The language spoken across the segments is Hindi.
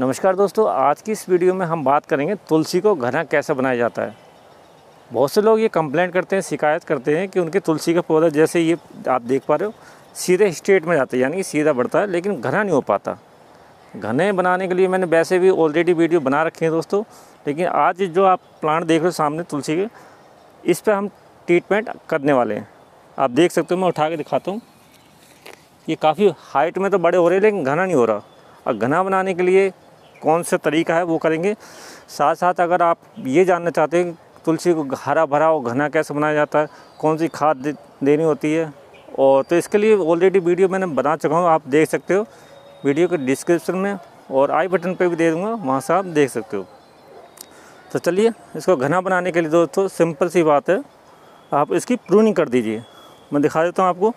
नमस्कार दोस्तों आज की इस वीडियो में हम बात करेंगे तुलसी को घना कैसे बनाया जाता है बहुत से लोग ये कंप्लेंट करते हैं शिकायत करते हैं कि उनके तुलसी का पौधा जैसे ये आप देख पा रहे हो सीधे स्टेट में जाता है यानी कि सीधा बढ़ता है लेकिन घना नहीं हो पाता घने बनाने के लिए मैंने वैसे भी ऑलरेडी वीडियो बना रखे हैं दोस्तों लेकिन आज जो आप प्लांट देख रहे हो सामने तुलसी के इस पर हम ट्रीटमेंट करने वाले हैं आप देख सकते हो मैं उठा के दिखाता हूँ ये काफ़ी हाइट में तो बड़े हो रहे हैं लेकिन घना नहीं हो रहा और घना बनाने के लिए कौन सा तरीका है वो करेंगे साथ साथ अगर आप ये जानना चाहते हैं तुलसी को हरा भरा और घना कैसे बनाया जाता है कौन सी खाद दे, देनी होती है और तो इसके लिए ऑलरेडी वीडियो मैंने बना चुका हूँ आप देख सकते हो वीडियो के डिस्क्रिप्शन में और आई बटन पर भी दे दूँगा वहाँ से आप देख सकते हो तो चलिए इसको घना बनाने के लिए दोस्तों सिंपल सी बात है आप इसकी प्रूनिंग कर दीजिए मैं दिखा देता हूँ आपको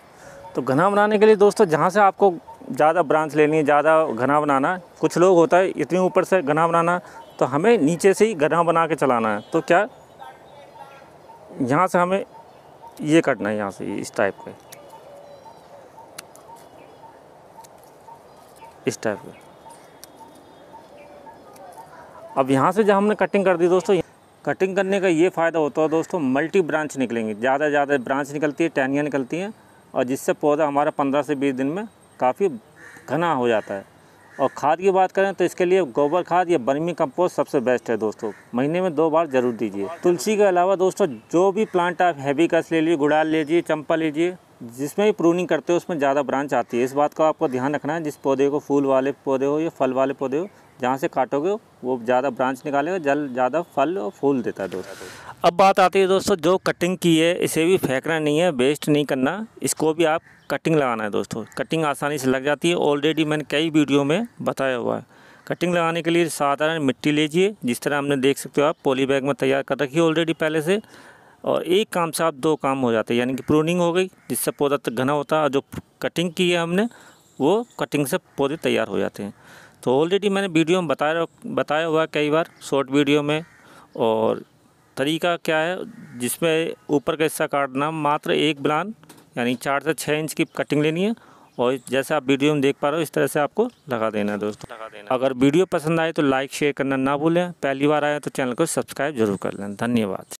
तो घना बनाने के लिए दोस्तों जहाँ से आपको ज़्यादा ब्रांच लेनी है ज़्यादा घना बनाना कुछ लोग होता है इतने ऊपर से घना बनाना तो हमें नीचे से ही घना बना के चलाना है तो क्या यहाँ से हमें ये कटना है यहाँ से इस टाइप के इस टाइप के अब यहाँ से जब हमने कटिंग कर दी दोस्तों कटिंग करने का ये फ़ायदा होता है दोस्तों मल्टी ब्रांच निकलेंगी ज़्यादा से ज़्यादा ब्रांच निकलती है टहनियाँ निकलती हैं और जिससे पौधा हमारा पंद्रह से बीस दिन में काफ़ी घना हो जाता है और खाद की बात करें तो इसके लिए गोबर खाद या बर्मी कंपोस्ट सबसे बेस्ट है दोस्तों महीने में दो बार ज़रूर दीजिए तुलसी के अलावा दोस्तों जो भी प्लांट आप हैवी कस ले लीजिए गुड़ाल लीजिए चंपा लीजिए जिसमें भी प्रूनिंग करते हो उसमें ज़्यादा ब्रांच आती है इस बात का आपको ध्यान रखना है जिस पौधे को फूल वाले पौधे हो या फल वाले पौधे हो जहाँ से काटोगे वो ज़्यादा ब्रांच निकालेगा जल ज़्यादा फल और फूल देता है दोस्तों अब बात आती है दोस्तों जो कटिंग की है इसे भी फेंकना नहीं है वेस्ट नहीं करना इसको भी आप कटिंग लगाना है दोस्तों कटिंग आसानी से लग जाती है ऑलरेडी मैंने कई वीडियो में बताया हुआ है कटिंग लगाने के लिए साधारण मिट्टी लीजिए जिस तरह हमने देख सकते हो आप पॉली बैग में तैयार कर रखी है ऑलरेडी पहले से और एक काम से आप दो काम हो जाते हैं यानी कि प्रूनिंग हो गई जिससे पौधा घना होता है और जो कटिंग की है हमने वो कटिंग से पौधे तैयार हो जाते हैं तो ऑलरेडी मैंने वीडियो में बताया बताया हुआ कई बार शॉर्ट वीडियो में और तरीका क्या है जिसमें ऊपर का हिस्सा काटना मात्र एक ब्लान यानी चार से छः इंच की कटिंग लेनी है और जैसे आप वीडियो में देख पा रहे हो इस तरह से आपको लगा देना है दोस्तों लगा देना अगर वीडियो पसंद आए तो लाइक शेयर करना ना भूलें पहली बार आए तो चैनल को सब्सक्राइब जरूर कर लें धन्यवाद